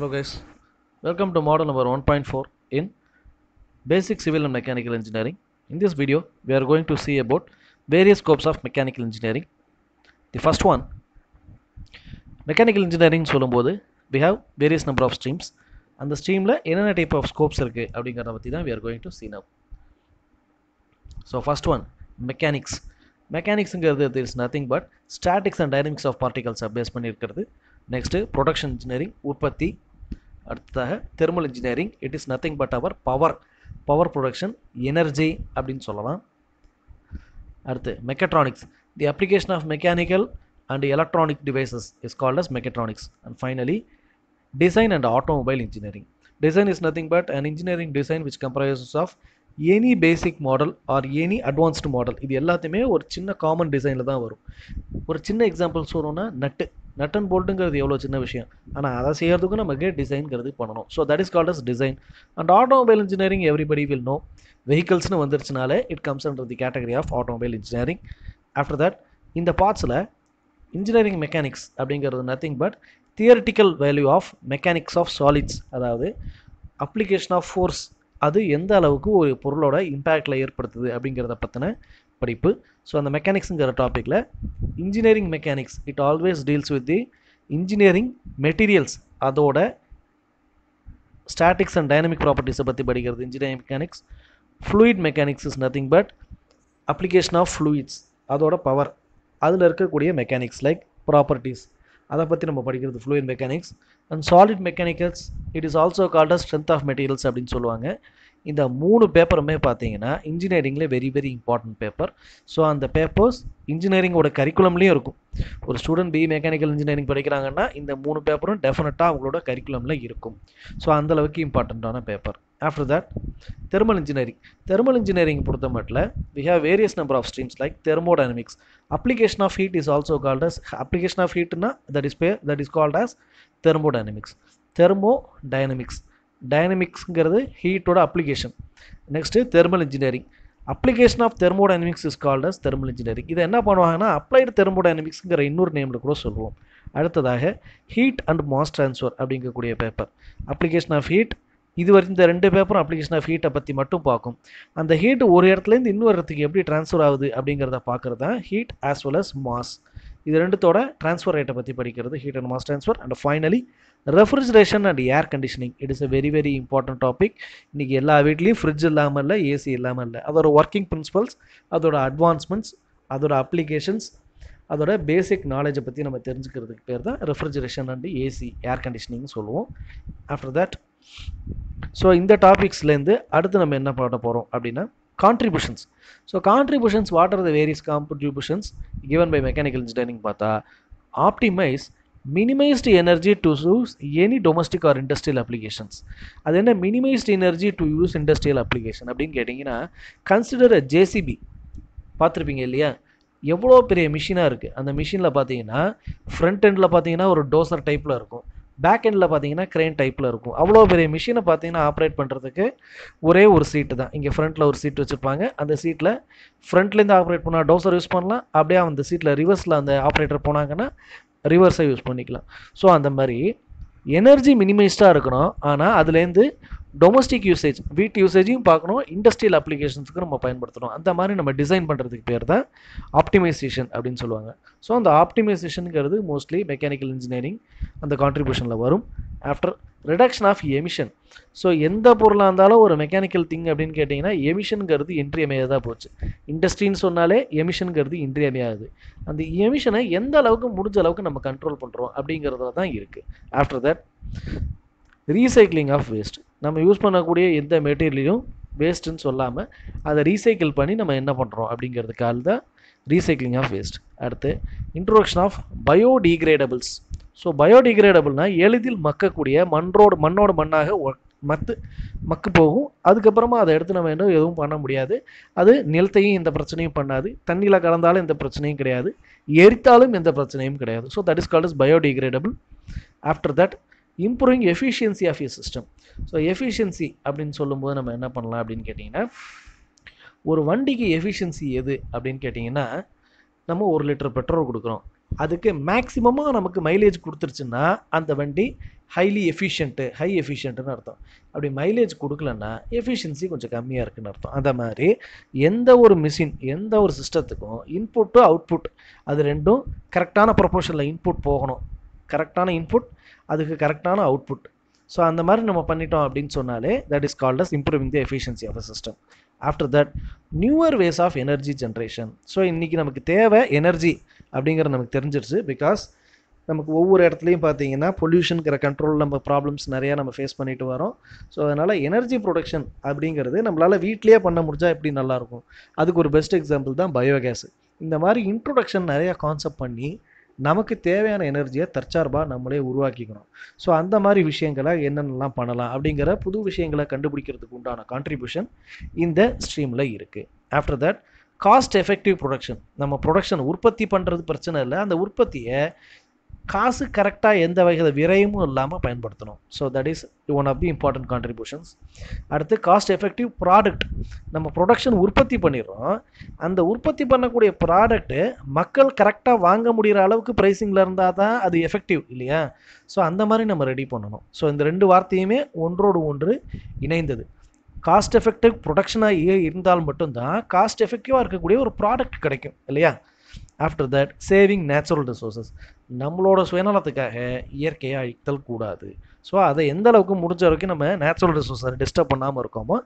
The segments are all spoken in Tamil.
Hello guys, welcome to model number 1.4 in Basic Civil and Mechanical Engineering. In this video, we are going to see about various scopes of mechanical engineering. The first one, mechanical engineering சொல்லும்போது we have various number of streams அந்த ஸ்ட்ரீமில் என்னென்ன டைப் ஆஃப் ஸ்கோப்ஸ் இருக்குது அப்படிங்கிறத பற்றி தான் we are going to see now so first one mechanics மெக்கானிக்ஸுங்கிறது it is nothing but statics and dynamics of பார்ட்டிகல்ஸை பேஸ் பண்ணியிருக்கிறது நெக்ஸ்ட்டு ப்ரொடக்ஷன் இன்ஜினியரிங் உற்பத்தி அடுத்ததாக thermal engineering it is nothing but our power power production energy அப்படின்னு சொல்லலாம் அடுத்து mechatronics the application of mechanical and electronic devices is called as mechatronics and finally design and automobile engineering design is nothing but and engineering design which comprises of any basic model or any advanced model இது எல்லாத்தையுமே ஒரு சின்ன காமன் டிசைனில் தான் வரும் ஒரு சின்ன எக்ஸாம்பிள் சொல்லணும்னா நட்டு நட் அண்ட் போல்ட்டுங்கிறது எவ்வளோ சின்ன விஷயம் ஆனால் அதை செய்கிறதுக்கும் நம்ம கேட் பண்ணணும் so that is called as design and automobile engineering everybody will know வெஹிக்கல்ஸ்னு வந்துருச்சுனாலே it comes under the category of automobile engineering after that இந்த பார்ட்ஸில் இன்ஜினியரிங் மெக்கானிக்ஸ் அப்படிங்கிறது nothing but theoretical value of mechanics of solids அதாவது அப்ளிகேஷன் ஆஃப் ஃபோர்ஸ் அது எந்த அளவுக்கு ஒரு பொருளோட இம்பேக்டில் ஏற்படுத்துது அப்படிங்கிறத பற்றின படிப்பு ஸோ அந்த மெக்கானிக்ஸுங்கிற டாப்பிக்கில் engineering mechanics it always deals with the engineering materials அதோட ஸ்டாட்டிக்ஸ் அண்ட் டைனமிக் ப்ராப்பர்ட்டிஸை பற்றி படிக்கிறது engineering mechanics fluid mechanics is nothing but application of fluids அதோட பவர் அதில் இருக்கக்கூடிய மெக்கானிக்ஸ் லைக் ப்ராப்பர்ட்டிஸ் அதை பற்றி நம்ம படிக்கிறது fluid mechanics and solid mechanicals it is also called strength of materials அப்படின்னு சொல்லுவாங்க இந்த மூணு பேப்பருமே பார்த்தீங்கன்னா இன்ஜினியரிங்லேயே very very important paper so அந்த பேப்பர்ஸ் இன்ஜினியரிங்கோட கரிக்குலம்லேயும் இருக்கும் ஒரு ஸ்டூடெண்ட் பி மெக்கானிக்கல் இன்ஜினியரிங் படிக்கிறாங்கன்னா இந்த மூணு பேப்பரும் டெஃபினட்டாக அவங்களோட கரிக்குலமில் இருக்கும் ஸோ அந்தளவுக்கு இம்பார்ட்டண்ட்டான paper after that thermal engineering thermal engineering பொறுத்த மட்டில் we have various number of streams like thermodynamics application of heat is also called as application of ஹீட்னா that is by that is called as thermodynamics thermo dynamics டைனமிக்ஸுங்கிறது ஹீட்டோட application next thermal engineering application of thermodynamics is called as thermal engineering இதை என்ன பண்ணுவாங்கன்னா அப்ளைடு தெர்மோடைனமிக்ஸுங்கிற இன்னொரு நேமில் கூட சொல்லுவோம் அடுத்ததாக ஹீட் அண்ட் மாஸ் ட்ரான்ஸ்ஃபர் அப்படிங்கக்கூடிய பேப்பர் அப்ளிகேஷன் ஆஃப் ஹீட் இது வரைக்கும் இந்த ரெண்டு பேப்பரும் அப்ளிகேஷன் ஆஃப் ஹீட்டை பற்றி மட்டும் பார்க்கும் அந்த ஹீட் ஒரு இடத்துலேருந்து இன்னொரு இடத்துக்கு எப்படி ட்ரான்ஸ்ஃபர் ஆகுது அப்படிங்கிறத பார்க்குறது தான் heat as well as mass இது ரெண்டுத்தோட ட்ரான்ஸ்ஃபர் ரேட்டை பற்றி படிக்கிறது heat and mass transfer and finally refrigeration and air conditioning it is a very very important topic இன்றைக்கி எல்லா வீட்லேயும் ஃப்ரிட்ஜ் இல்லாமல் இல்லை ஏசி இல்லாமல் இல்லை அதோட ஒர்க்கிங் பிரின்சிபல்ஸ் அதோட அட்வான்ஸ்மெண்ட்ஸ் அதோட அப்ளிகேஷன்ஸ் அதோட பேசிக் நாலேஜை பற்றி நம்ம தெரிஞ்சுக்கிறதுக்கு பேர் தான் ரெஃப்ரிஜரேஷன் அண்ட் ஏசி ஏர் கண்டிஷனிங்னு சொல்லுவோம் ஆஃப்டர் தட் ஸோ இந்த டாபிக்ஸ்லேருந்து அடுத்து நம்ம என்ன பண்ண போகிறோம் அப்படின்னா contributions so contributions what are the various contributions given by mechanical engineering பார்த்தா optimise minimised energy to use any domestic or industrial applications அது என்ன minimised energy to use industrial application அப்படின்னு கேட்டிங்கன்னா கன்சிடர் அ ஜேசிபி பார்த்துருப்பீங்க இல்லையா எவ்வளோ பெரிய மிஷினாக இருக்குது அந்த மிஷினில் பார்த்தீங்கன்னா ஃப்ரண்ட் எண்டில் பார்த்தீங்கன்னா ஒரு டோசர் டைப்பில் இருக்கும் பேக் எண்டில் பார்த்தீங்கன்னா க்ரெயின் டைப்பில் இருக்கும் அவ்வளோ பெரிய மிஷினை பார்த்தீங்கன்னா ஆப்ரேட் பண்ணுறதுக்கு ஒரே ஒரு சீட்டு தான் இங்கே ஃப்ரண்ட்டில் ஒரு சீட் வச்சுருப்பாங்க அந்த சீட்டில் ஃப்ரண்ட்லேருந்து ஆப்ரேட் பண்ணால் டோசர் யூஸ் பண்ணலாம் அப்படியே அந்த சீட்டில் ரிவர்ஸில் அந்த ஆப்ரேட்டர் போனாங்கன்னா ரிவர்ஸாக யூஸ் பண்ணிக்கலாம் ஸோ அந்த மாதிரி எனர்ஜி மினிமைஸ்டாக இருக்கணும் ஆனால் அதுலேருந்து டொமஸ்டிக் யூசேஜ் வீட்டு யூசேஜையும் பார்க்கணும் இண்டஸ்ட்ரியல் அப்ளிகேஷன்ஸுக்கு நம்ம பயன்படுத்தணும் அந்த மாதிரி நம்ம டிசைன் பண்ணுறதுக்கு பேர் தான் ஆப்டிமைசேஷன் அப்படின்னு சொல்லுவாங்க ஸோ அந்த ஆப்டிமைசேஷனுங்கிறது மோஸ்ட்லி மெக்கானிக்கல் இன்ஜினியரிங் அந்த கான்ட்ரிபியூஷனில் வரும் after reduction of emission so எந்த பொருளாக இருந்தாலும் ஒரு மெக்கானிக்கல் திங் அப்படின்னு கேட்டிங்கன்னா எமிஷனுங்கிறது இன்றியமையாதாக போச்சு இண்டஸ்ட்ரின்னு சொன்னாலே எமிஷனுங்கிறது இன்றியமையாது அந்த எமிஷனை எந்த அளவுக்கு முடிஞ்ச அளவுக்கு நம்ம கண்ட்ரோல் பண்ணுறோம் அப்படிங்கிறதுல தான் இருக்குது after that recycling of waste நம்ம யூஸ் பண்ணக்கூடிய எந்த மெட்டீரியலையும் வேஸ்ட்டுன்னு சொல்லாமல் அதை ரீசைக்கிள் பண்ணி நம்ம என்ன பண்ணுறோம் அப்படிங்கிறதுக்காக தான் ரீசைக்ளிங் ஆஃப் வேஸ்ட் அடுத்து இன்ட்ரோடக்ஷன் ஆஃப் பயோடிகிரேடபிள்ஸ் ஸோ பயோடிகிரேடபிள்னால் எளிதில் மக்கக்கூடிய மண்ணோட மண்ணோட மண்ணாக மத்து மக்கு போகும் அதுக்கப்புறமா அதை எடுத்து நம்ம என்ன எதுவும் பண்ண முடியாது அது நிலத்தையும் எந்த பிரச்சனையும் பண்ணாது தண்ணியில் கலந்தாலும் எந்த பிரச்சனையும் கிடையாது எரித்தாலும் எந்த பிரச்சனையும் கிடையாது so that is called is biodegradable after that improving efficiency of a system so efficiency அப்படின்னு சொல்லும்போது நம்ம என்ன பண்ணலாம் அப்படின்னு கேட்டிங்கன்னா ஒரு வண்டிக்கு எஃபிஷியன்சி எது அப்படின்னு கேட்டிங்கன்னா நம்ம ஒரு லிட்டர் பெட்ரோல் கொடுக்குறோம் அதுக்கு மேக்ஸிமமாக நமக்கு மைலேஜ் கொடுத்துருச்சுன்னா அந்த வண்டி ஹைலி எஃபிஷியன்ட்டு ஹை எஃபிஷியன்ட்டுன்னு அர்த்தம் அப்படி மைலேஜ் கொடுக்கலன்னா எஃபிஷியன்சி கொஞ்சம் கம்மியாக இருக்குதுன்னு அர்த்தம் அந்த மாதிரி எந்த ஒரு மிஷின் எந்த ஒரு சிஸ்டத்துக்கும் இன்புட்டு அவுட்புட் அது ரெண்டும் கரெக்டான ப்ரொபோஷனில் இன்புட் போகணும் கரெக்டான இன்புட் அதுக்கு கரெக்டான அவுட்புட் ஸோ அந்த மாதிரி நம்ம பண்ணிட்டோம் அப்படின்னு சொன்னாலே that is called as improving the efficiency of a system after that newer ways of energy generation so இன்றைக்கி நமக்கு தேவை எனர்ஜி அப்படிங்கிறது நமக்கு தெரிஞ்சிருச்சு பிகாஸ் நமக்கு ஒவ்வொரு இடத்துலையும் பார்த்தீங்கன்னா பொல்யூஷனுங்கிற கண்ட்ரோல் நம்ம ப்ராப்ளம்ஸ் நிறையா நம்ம ஃபேஸ் பண்ணிட்டு வரோம் ஸோ அதனால் எனர்ஜி ப்ரொடக்ஷன் அப்படிங்கிறது நம்மளால் வீட்லேயே பண்ண முடிஞ்சால் எப்படி நல்லாயிருக்கும் அதுக்கு ஒரு பெஸ்ட் எக்ஸாம்பிள் தான் பயோகேஸ் இந்த மாதிரி இன்ட்ரொடக்ஷன் நிறையா கான்செப்ட் பண்ணி நமக்கு தேவையான எனர்ஜியை தற்சார்பாக நம்மளே உருவாக்கிக்கணும் ஸோ அந்த மாதிரி விஷயங்களை என்னென்னலாம் பண்ணலாம் அப்படிங்கிற புது விஷயங்களை கண்டுபிடிக்கிறதுக்கு உண்டான கான்ட்ரிபியூஷன் இந்த ஸ்ட்ரீமில் இருக்குது after that cost effective production நம்ம ப்ரொடக்ஷன் உற்பத்தி பண்ணுறது பிரச்சனை இல்லை அந்த உற்பத்தியை காசு கரெக்டாக எந்த வகையில் விரயமும் இல்லாமல் பயன்படுத்தணும் so that is one of the important contributions அடுத்து காஸ்ட் எஃபெக்டிவ் ப்ராடக்ட் நம்ம ப்ரொடக்ஷன் உற்பத்தி பண்ணிடுறோம் அந்த உற்பத்தி பண்ணக்கூடிய ப்ராடக்ட்டு மக்கள் கரெக்டாக வாங்க முடிகிற அளவுக்கு ப்ரைஸிங்கில் இருந்தால் தான் அது எஃபெக்டிவ் இல்லையா ஸோ அந்த மாதிரி நம்ம ரெடி பண்ணணும் ஸோ இந்த ரெண்டு வார்த்தையுமே ஒன்றோடு ஒன்று இணைந்தது காஸ்ட் எஃபெக்டிவ் ப்ரொடக்ஷனாக இருந்தால் மட்டும்தான் காஸ்ட் எஃபெக்டிவாக இருக்கக்கூடிய ஒரு ப்ராடக்ட் கிடைக்கும் இல்லையா after that saving natural resources நம்மளோட சுயநலத்துக்காக இயற்கையாக அழித்தல் கூடாது ஸோ அதை எந்த அளவுக்கு முடிஞ்ச வரைக்கும் நம்ம நேச்சுரல் ரிசோர்ஸை டிஸ்டர்ப் பண்ணாமல் இருக்கோமோ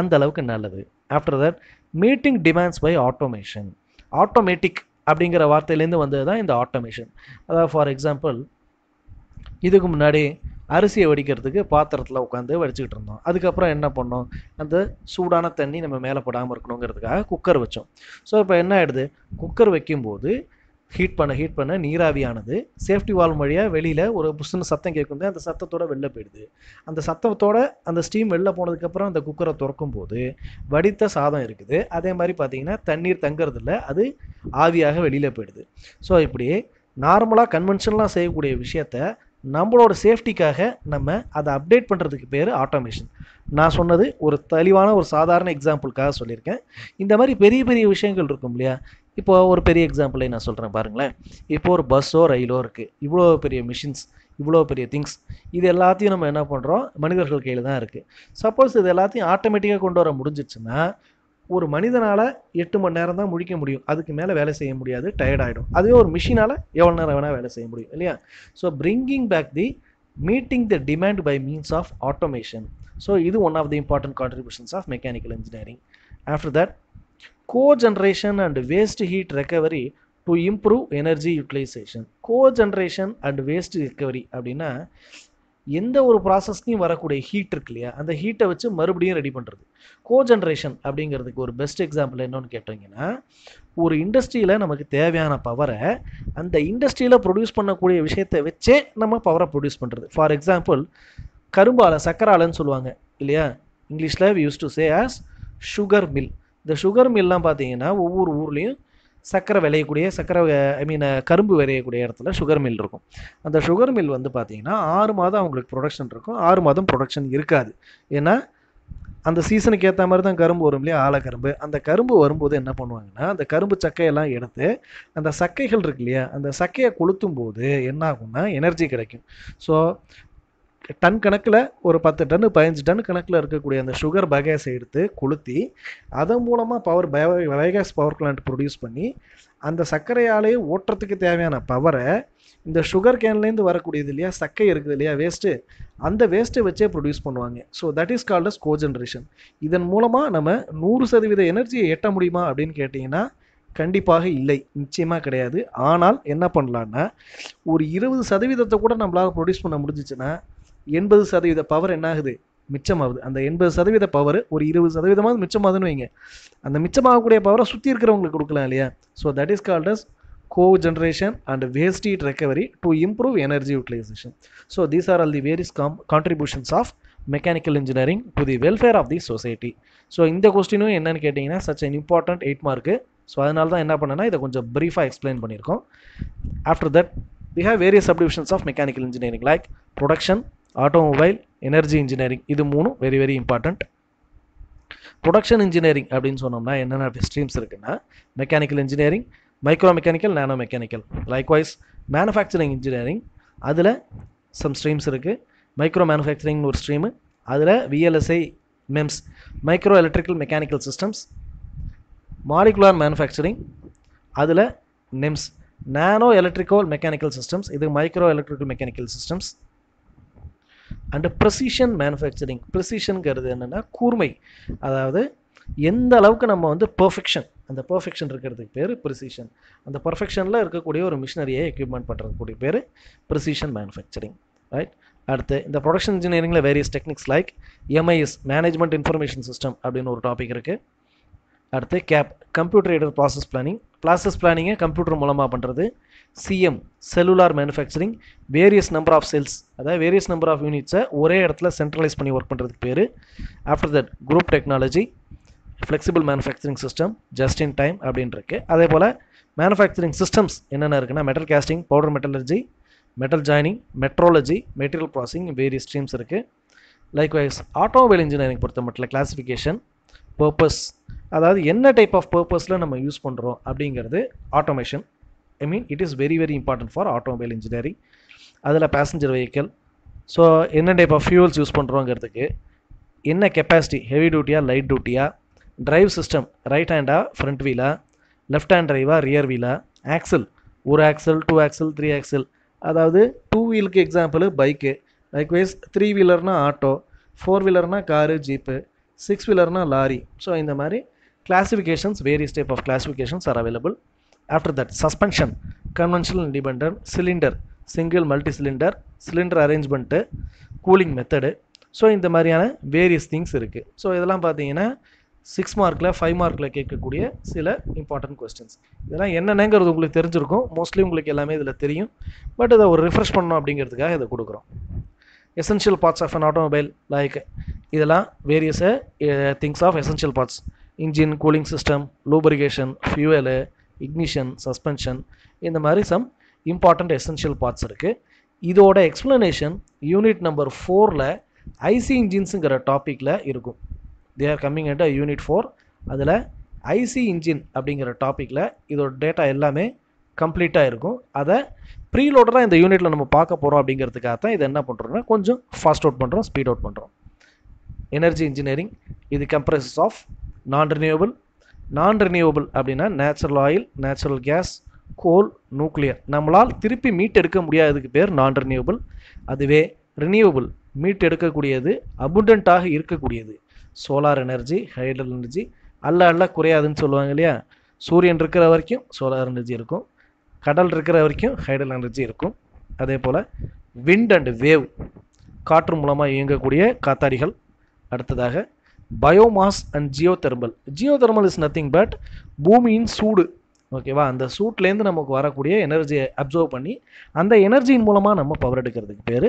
அந்த அளவுக்கு நல்லது after that meeting demands by automation automatic அப்படிங்கிற வார்த்தையிலேருந்து வந்தது தான் இந்த ஆட்டோமேஷன் அதாவது ஃபார் எக்ஸாம்பிள் இதுக்கு முன்னாடி அரிசியை வடிக்கிறதுக்கு பாத்திரத்தில் உட்காந்து வடிச்சுக்கிட்டு இருந்தோம் அதுக்கப்புறம் என்ன பண்ணோம் அந்த சூடான தண்ணி நம்ம மேலே படாமல் இருக்கணுங்கிறதுக்காக குக்கர் வச்சோம் ஸோ இப்போ என்ன ஆகிடுது குக்கர் வைக்கும்போது ஹீட் பண்ண ஹீட் பண்ண நீராவியானது சேஃப்டி வால் வழியாக வெளியில் ஒரு புஷ்னு சத்தம் கேட்கும்போது அந்த சத்தத்தோட வெளில போயிடுது அந்த சத்தத்தோட அந்த ஸ்டீம் வெளில போனதுக்கப்புறம் அந்த குக்கரை திறக்கும் போது வடித்த சாதம் இருக்குது அதே மாதிரி பார்த்தீங்கன்னா தண்ணீர் இல்லை அது ஆவியாக வெளியில் போயிடுது ஸோ இப்படி நார்மலாக கன்வென்ஷனலாக செய்யக்கூடிய விஷயத்த நம்மளோட சேஃப்டிக்காக நம்ம அதை அப்டேட் பண்ணுறதுக்கு பேர் ஆட்டோமேஷன் நான் சொன்னது ஒரு தெளிவான ஒரு சாதாரண எக்ஸாம்பிளுக்காக சொல்லியிருக்கேன் இந்த மாதிரி பெரிய பெரிய விஷயங்கள் இருக்கும் இல்லையா இப்போ ஒரு பெரிய எக்ஸாம்பிளை நான் சொல்கிறேன் பாருங்களேன் இப்போ ஒரு பஸ்ஸோ ரயிலோ இருக்குது இவ்வளோ பெரிய மிஷின்ஸ் இவ்வளோ பெரிய திங்ஸ் இது எல்லாத்தையும் நம்ம என்ன பண்ணுறோம் மனிதர்கள் கையில் தான் இருக்குது சப்போஸ் இது எல்லாத்தையும் ஆட்டோமேட்டிக்காக கொண்டு வர முடிஞ்சிச்சுன்னா ஒரு மனிதனால் எட்டு மணி நேரம் தான் முழிக்க முடியும் அதுக்கு மேலே வேலை செய்ய முடியாது டயர்ட் ஆகிடும் அதுவே ஒரு மிஷினால் எவ்வளோ நேரம் வேணால் வேலை செய்ய முடியும் இல்லையா so bringing back the meeting the demand by means of automation so இது one of the important contributions of mechanical engineering after that cogeneration and waste heat recovery to improve energy utilisation cogeneration and waste recovery அப்படின்னா எந்த ஒரு ப்ராசஸ்லையும் வரக்கூடிய ஹீட் இருக்கு இல்லையா அந்த ஹீட்டை வச்சு மறுபடியும் ரெடி பண்ணுறது கோ ஜென்ரேஷன் அப்படிங்கிறதுக்கு ஒரு பெஸ்ட் எக்ஸாம்பிள் என்னன்னு கேட்டிங்கன்னா ஒரு இண்டஸ்ட்ரியில் நமக்கு தேவையான பவரை அந்த இண்டஸ்ட்ரியில் ப்ரொடியூஸ் பண்ணக்கூடிய விஷயத்தை வச்சே நம்ம பவரை ப்ரொடியூஸ் பண்ணுறது ஃபார் எக்ஸாம்பிள் கரும்பாலை சக்கராலன்னு சொல்லுவாங்க இல்லையா இங்கிலீஷில் use to say as sugar mill இந்த சுகர் மில்லாம் பார்த்தீங்கன்னா ஒவ்வொரு ஊர்லேயும் சர்க்கரை விளையக்கூடிய சர்க்கரை ஐ மீன் கரும்பு விளையக்கூடிய இடத்துல சுகர் மில் இருக்கும் அந்த சுகர் மில் வந்து பார்த்திங்கன்னா ஆறு மாதம் அவங்களுக்கு ப்ரொடக்ஷன் இருக்கும் ஆறு மாதம் ப்ரொடக்ஷன் இருக்காது ஏன்னா அந்த சீசனுக்கு ஏற்ற மாதிரி தான் கரும்பு வரும் இல்லையா கரும்பு அந்த கரும்பு வரும்போது என்ன பண்ணுவாங்கன்னா அந்த கரும்பு சக்கையெல்லாம் எடுத்து அந்த சக்கைகள் இருக்கு இல்லையா அந்த சக்கையை கொளுத்தும் போது என்ன ஆகும்னா எனர்ஜி கிடைக்கும் ஸோ டன் கணக்கில் ஒரு பத்து டன்னு பதினஞ்சு டன் கணக்கில் இருக்கக்கூடிய அந்த சுகர் பயோகேஸை எடுத்து கொளுத்தி அதன் மூலமாக power bio biogas power plant produce பண்ணி அந்த சர்க்கரை ஓட்டுறதுக்கு தேவையான பவரை இந்த சுகர் கேன்லேருந்து வரக்கூடியது இல்லையா சக்கை இருக்குது இல்லையா வேஸ்ட்டு அந்த வேஸ்ட்டை வச்சே ப்ரொடியூஸ் பண்ணுவாங்க so that is called as cogeneration இதன் மூலமாக நம்ம நூறு சதவீத எனர்ஜியை எட்ட முடியுமா அப்படின்னு கேட்டிங்கன்னா கண்டிப்பாக இல்லை நிச்சயமாக கிடையாது ஆனால் என்ன பண்ணலான்னா ஒரு இருபது சதவீதத்தை கூட நம்மளால் ப்ரொடியூஸ் பண்ண முடிஞ்சிச்சுன்னா எண்பது சதவீத பவர் என்ன ஆகுது மிச்சமாகுது அந்த எண்பது சதவீத பவர் ஒரு இருபது சதவீதமாவது மிச்சமாகுதுன்னு வைங்க அந்த மிச்சமாகக்கூடிய பவரை சுற்றி இருக்கிறவங்களுக்கு கொடுக்கலாம் இல்லையா so that is called as cogeneration and waste heat recovery to improve energy utilisation so these are all the various com contributions of mechanical engineering to the welfare of the society so இந்த கொஸ்டினும் என்னன்னு கேட்டிங்கன்னா such an important eight mark so அதனால தான் என்ன பண்ணேன்னா இதை கொஞ்சம் ப்ரீஃபாக எக்ஸ்பிளைன் பண்ணியிருக்கோம் after that we have various subdivisions of mechanical engineering like production automobile energy engineering இது மூணும் very very important production engineering அப்படின்னு சொன்னோம்னா என்னென்ன ஸ்ட்ரீம்ஸ் இருக்குன்னா mechanical engineering micro mechanical nano mechanical likewise manufacturing engineering அதில் சம் ஸ்ட்ரீம்ஸ் இருக்குது மைக்ரோ மேனுஃபேக்சரிங்னு ஒரு ஸ்ட்ரீமு அதில் VLSI MEMS micro electrical mechanical systems molecular manufacturing அதில் NEMS nano electrical mechanical systems இது micro electrical mechanical systems and precision manufacturing ப்ரெசிஷனுங்கிறது என்னென்னா கூர்மை அதாவது எந்த அளவுக்கு நம்ம வந்து பர்ஃபெக்ஷன் அந்த பர்ஃபெக்ஷன் இருக்கிறதுக்கு பேர் ப்ரிசிஷன் அந்த பர்ஃபெக்ஷனில் இருக்கக்கூடிய ஒரு மிஷினரியை எக்யூப்மெண்ட் பண்ணுறதுக்கூடிய பேர் ப்ரிசிஷன் மேனுஃபேக்சரிங் ரைட் அடுத்து இந்த ப்ரொடக்ஷன் இன்ஜினியரிங்கில் various techniques like MIS management information system அப்படின்னு ஒரு டாபிக் இருக்குது அடுத்து CAPP computer aided process planning process பிளானிங்கை கம்ப்யூட்டர் மூலமாக பண்ணுறது CM cellular manufacturing various number of cells அதாவது வேரியஸ் நம்பர் ஆஃப் யூனிட்ஸை ஒரே இடத்துல சென்ட்ரலைஸ் பண்ணி ஒர்க் பண்ணுறதுக்கு பேர் after that group technology flexible manufacturing system just in time அப்படின்ருக்கு அதே போல் மேனுஃபேக்சரிங் சிஸ்டம்ஸ் என்னென்ன இருக்குன்னா metal casting powder metallurgy metal joining metrology material processing various streams இருக்குது லைக்வைஸ் ஆட்டோமொபைல் இன்ஜினியரிங் பொறுத்த மட்டும் கிளாஸிஃபிகேஷன் பர்பஸ் அதாவது என்ன டைப் ஆஃப் பர்பஸில் நம்ம யூஸ் பண்ணுறோம் அப்படிங்கிறது automation I mean it is very very important for automobile engineering அதில் பேசஞ்சர் வெஹிக்கிள் ஸோ என்ன டைப் ஆஃப் ஃபியூல்ஸ் யூஸ் பண்ணுறோங்கிறதுக்கு என்ன கெப்பாசிட்டி ஹெவி டியூட்டியாக லைட் டியூட்டியாக ட்ரைவ் சிஸ்டம் ரைட் ஹேண்டா ஃப்ரண்ட் வீலா லெஃப்ட் ஹேண்ட் ட்ரைவாக ரியர் வீலா ஆக்சல் ஒரு axle two axle three axle அதாவது டூ வீலுக்கு எக்ஸாம்பிள் பைக்கு லைக்வைஸ் த்ரீ வீலர்னால் ஆட்டோ ஃபோர் வீலர்னால் காரு ஜீப்பு சிக்ஸ் வீலர்னால் லாரி ஸோ இந்த மாதிரி classifications various type of classifications are available after that suspension conventional independent, cylinder single multi cylinder cylinder arrangement cooling method so இந்த மாதிரியான வேரியஸ் திங்ஸ் இருக்குது ஸோ இதெல்லாம் பார்த்தீங்கன்னா சிக்ஸ் மார்க்கில் ஃபைவ் மார்க்கில் கேட்கக்கூடிய சில இம்பார்ட்டன்ட் கொஸ்டின்ஸ் இதெல்லாம் என்னென்னங்கிறது உங்களுக்கு தெரிஞ்சிருக்கும் மோஸ்ட்லி உங்களுக்கு எல்லாமே இதில் தெரியும் பட் இதை ஒரு ரிஃப்ரெஷ் பண்ணணும் அப்படிங்கிறதுக்காக இதை கொடுக்குறோம் essential parts of an automobile like இதெல்லாம் various things of essential parts engine cooling system lubrication fuel ignition suspension இந்த மாதிரி சம் இம்பார்ட்டண்ட் எசென்ஷியல் பார்ட்ஸ் இருக்குது இதோட எக்ஸ்ப்ளனேஷன் யூனிட் நம்பர் ஃபோரில் ஐசி இன்ஜின்ஸுங்கிற டாப்பிக்கில் இருக்கும் they are coming at unit four அதில் ஐசி இன்ஜின் அப்படிங்கிற டாப்பிக்கில் இதோட டேட்டா எல்லாமே கம்ப்ளீட்டாக இருக்கும் அதை ப்ரீலோடராக இந்த யூனிட்டில் நம்ம பார்க்க போகிறோம் அப்படிங்கிறதுக்காக தான் இதை என்ன பண்ணுறோம்னா கொஞ்சம் ஃபாஸ்ட் அவுட் பண்ணுறோம் ஸ்பீட் அவுட் பண்ணுறோம் எனர்ஜி இன்ஜினியரிங் இது comprises of non renewable non renewable அப்படின்னா natural oil natural gas coal nuclear நம்மளால் திருப்பி மீட் எடுக்க முடியாததுக்கு பேர் நான் ரினியூவபிள் அதுவே ரினியூவபிள் மீட் எடுக்கக்கூடியது அபுண்டண்ட்டாக இருக்கக்கூடியது சோலார் எனர்ஜி ஹைட்ரல் எனர்ஜி அல்ல அல்ல குறையாதுன்னு சொல்லுவாங்க இல்லையா சூரியன் இருக்கிற வரைக்கும் சோலார் எனர்ஜி இருக்கும் கடல் இருக்கிற வரைக்கும் ஹைட்ரல் எனர்ஜி இருக்கும் அதே போல் விண்ட் அண்ட் வேவ் காற்று மூலமாக இயங்கக்கூடிய காத்தாடிகள் அடுத்ததாக biomass and geothermal geothermal is nothing but பூமியின் சூடு ஓகேவா அந்த சூட்லேருந்து நமக்கு வரக்கூடிய எனர்ஜியை அப்சர்வ் பண்ணி அந்த எனர்ஜியின் மூலமாக நம்ம பவர் எடுக்கிறதுக்கு பேர்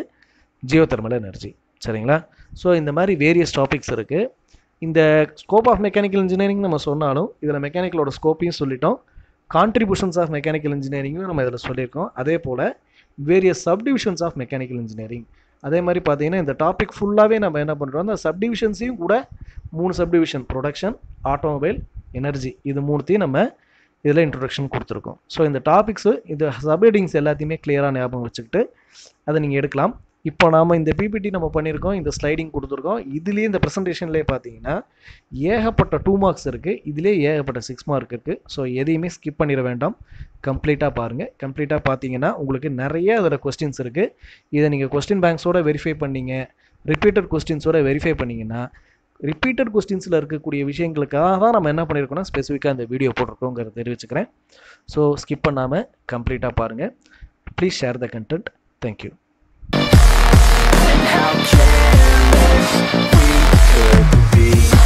ஜியோ தெர்மல் எனர்ஜி சரிங்களா ஸோ இந்த மாதிரி வேரியஸ் டாபிக்ஸ் இருக்குது இந்த ஸ்கோப் ஆஃப் மெக்கானிக்கல் இன்ஜினியரிங் நம்ம சொன்னாலும் இதில் மெக்கானிக்கலோட ஸ்கோப்பையும் சொல்லிட்டோம் கான்ட்ரிபியூஷன்ஸ் ஆஃப் மெக்கானிக்கல் இன்ஜினியரிங்கும் நம்ம இதில் சொல்லியிருக்கோம் அதே போல் various subdivisions of mechanical engineering அதே மாதிரி பார்த்தீங்கன்னா இந்த டாபிக் ஃபுல்லாகவே நம்ம என்ன பண்ணுறோம் அந்த சப்டிவிஷன்ஸையும் கூட மூணு சப்டிவிஷன் ப்ரொடக்ஷன் ஆட்டோமொபைல் எனர்ஜி இது மூணுத்தையும் நம்ம இதில் இன்ட்ரொடக்ஷன் கொடுத்துருக்கோம் ஸோ இந்த டாபிக்ஸு இந்த சப்ஹெட்டிங்ஸ் எல்லாத்தையுமே கிளியராக ஞாபகம் வச்சுக்கிட்டு அதை நீங்கள் எடுக்கலாம் இப்போ நாம் இந்த பிபிடி நம்ம பண்ணியிருக்கோம் இந்த ஸ்லைடிங் கொடுத்துருக்கோம் இதுலேயே இந்த ப்ரெசன்டேஷன்லேயே பார்த்தீங்கன்னா ஏகப்பட்ட டூ மார்க்ஸ் இருக்குது இதிலே ஏகப்பட்ட சிக்ஸ் மார்க் இருக்குது ஸோ எதையுமே ஸ்கிப் பண்ணிட வேண்டாம் கம்ப்ளீட்டாக பாருங்கள் கம்ப்ளீட்டாக பார்த்தீங்கன்னா உங்களுக்கு நிறைய அதில் கொஸ்டின்ஸ் இருக்குது இதை நீங்கள் கொஸ்டின் பேங்க்ஸோடு வெரிஃபை பண்ணிங்க ரிப்பீட்டட் கொஸ்டின்ஸோட வெரிஃபை பண்ணிங்கன்னா ரிப்பீட்டட் கொஸ்டின்ஸில் இருக்கக்கூடிய விஷயங்களுக்காக தான் நம்ம என்ன பண்ணியிருக்கோம்னா ஸ்பெசிஃபிக்காக இந்த வீடியோ போட்டிருக்கோங்கிறத தெரிவிச்சுக்கிறேன் ஸோ ஸ்கிப் பண்ணாமல் கம்ப்ளீட்டாக பாருங்கள் please share the content thank you how careless we could be.